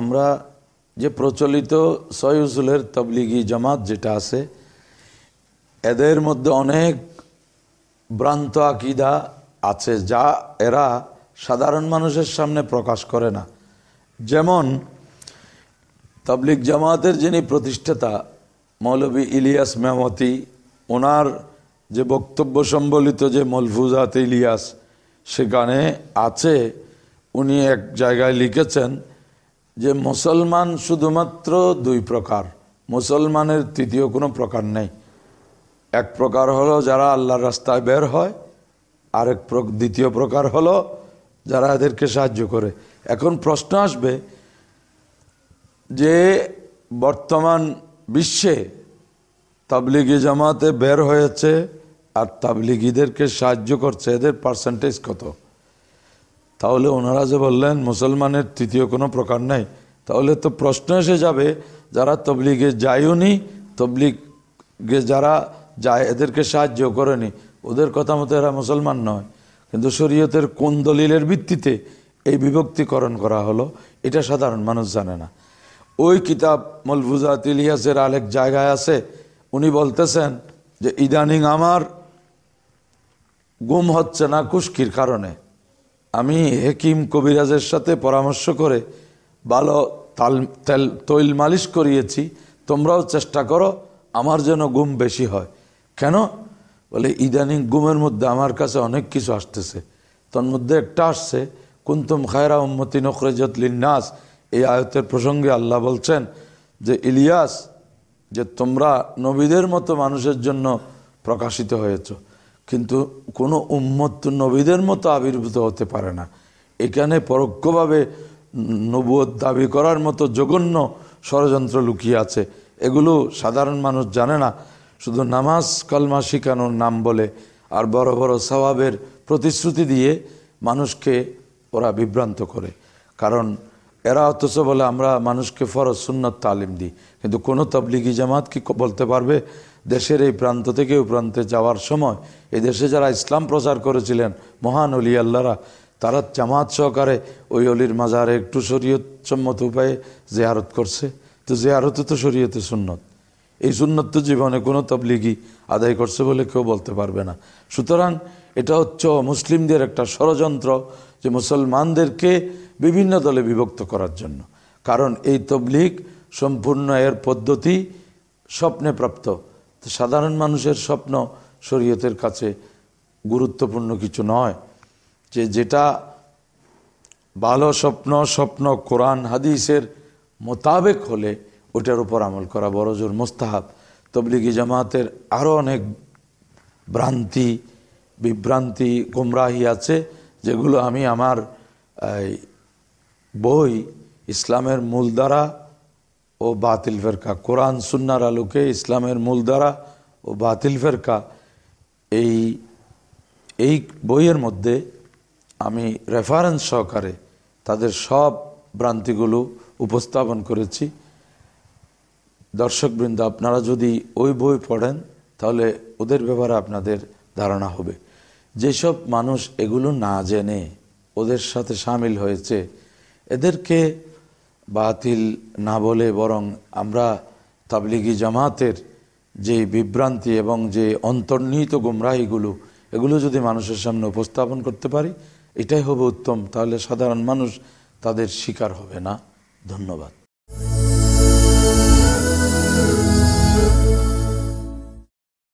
আমরা যে প্রচলিত সয়ুসুলের তবলিগি জামাত যেটা আছে এদের মধ্যে অনেক ভ্রান্ত আকিদা আছে যা এরা সাধারণ মানুষের সামনে প্রকাশ করে না যেমন তাবলিক জামাতের যিনি প্রতিষ্ঠাতা মৌলবী ইলিয়াস মেহমতি ওনার যে বক্তব্য সম্বলিত যে মলফুজাত ইলিয়াস সেখানে আছে উনি এক জায়গায় লিখেছেন যে মুসলমান শুধুমাত্র দুই প্রকার মুসলমানের তৃতীয় কোনো প্রকার নেই এক প্রকার হলো যারা আল্লাহর রাস্তায় বের হয় আরেক দ্বিতীয় প্রকার হলো যারা এদেরকে সাহায্য করে এখন প্রশ্ন আসবে যে বর্তমান বিশ্বে তাবলিগি জামাতে বের হয়েছে আর তাবলিগিদেরকে সাহায্য করছে এদের পার্সেন্টেজ কত তাহলে ওনারা যে বললেন মুসলমানের তৃতীয় কোনো প্রকার নাই তাহলে তো প্রশ্ন এসে যাবে যারা তবলিগে নি তবলিগে যারা যায় এদেরকে সাহায্য করেনি ওদের কথা মতো এরা মুসলমান নয় কিন্তু শরীয়তের কোন দলিলের ভিত্তিতে এই বিভক্তিকরণ করা হলো এটা সাধারণ মানুষ জানে না ওই কিতাব মলফুজাত ইলিয়াসের আরেক জায়গায় আছে উনি বলতেছেন যে ইদানিং আমার গুম হচ্ছে না কুস্কির কারণে আমি হেকিম কবিরাজের সাথে পরামর্শ করে ভালো তাল তেল তৈল মালিশ করিয়েছি তোমরাও চেষ্টা করো আমার যেন ঘুম বেশি হয় কেন বলে ইদানিং গুমের মধ্যে আমার কাছে অনেক কিছু আসতেছে তন্মধ্যে একটা আসছে কুন্তুম খায়রা উম্মতি নখরেজত লিন্নাস এই আয়তের প্রসঙ্গে আল্লাহ বলছেন যে ইলিয়াস যে তোমরা নবীদের মতো মানুষের জন্য প্রকাশিত হয়েছ কিন্তু কোনো উম্মত নবীদের মতো আবির্ভূত হতে পারে না এখানে পরোক্ষভাবে নবুয়ত দাবি করার মতো জঘন্য ষড়যন্ত্র লুকিয়ে আছে এগুলো সাধারণ মানুষ জানে না শুধু নামাজ কলমা শিখানোর নাম বলে আর বড় বড় স্বভাবের প্রতিশ্রুতি দিয়ে মানুষকে ওরা বিভ্রান্ত করে কারণ এরা অথচ বলে আমরা মানুষকে ফরজ সুন্নত তালিম দিই কিন্তু কোনো তবলিগি জামাত কি বলতে পারবে দেশের এই প্রান্ত থেকে ওই প্রান্তে যাওয়ার সময় এই দেশে যারা ইসলাম প্রচার করেছিলেন মহান অলি আল্লাহরা তারা জামাত সহকারে ওই অলির মাজারে একটু সম্মত উপায়ে জেহারত করছে তো জেহারতে তো শরীয়তে সুন্নত এই সুন্নত তো জীবনে কোনো তবলিগি আদায় করছে বলে কেউ বলতে পারবে না সুতরাং এটা হচ্ছে মুসলিমদের একটা ষড়যন্ত্র যে মুসলমানদেরকে বিভিন্ন দলে বিভক্ত করার জন্য কারণ এই তবলিগ সম্পূর্ণ এর পদ্ধতি স্বপ্নে প্রাপ্ত সাধারণ মানুষের স্বপ্ন শরীয়তের কাছে গুরুত্বপূর্ণ কিছু নয় যে যেটা ভালো স্বপ্ন স্বপ্ন কোরআন হাদিসের মোতাবেক হলে ওটার উপর আমল করা বড় জোর মোস্তাহাব তবলিগি জামাতের আরও অনেক ভ্রান্তি বিভ্রান্তি গুমরাহি আছে যেগুলো আমি আমার বই ইসলামের মূল দ্বারা ও বাতিল ফেরকা কোরআন সুন্নার আলোকে ইসলামের মূল দ্বারা ও বাতিল ফেরকা এই এই বইয়ের মধ্যে আমি রেফারেন্স সহকারে তাদের সব ভ্রান্তিগুলো উপস্থাপন করেছি দর্শকবৃন্দ আপনারা যদি ওই বই পড়েন তাহলে ওদের ব্যাপারে আপনাদের ধারণা হবে যেসব মানুষ এগুলো না জেনে ওদের সাথে সামিল হয়েছে এদেরকে বাতিল না বলে বরং আমরা তাবলিগি জামাতের যে বিভ্রান্তি এবং যে অন্তর্নিহিত গোমরাহিগুলো এগুলো যদি মানুষের সামনে উপস্থাপন করতে পারি এটাই হবে উত্তম তাহলে সাধারণ মানুষ তাদের শিকার হবে না ধন্যবাদ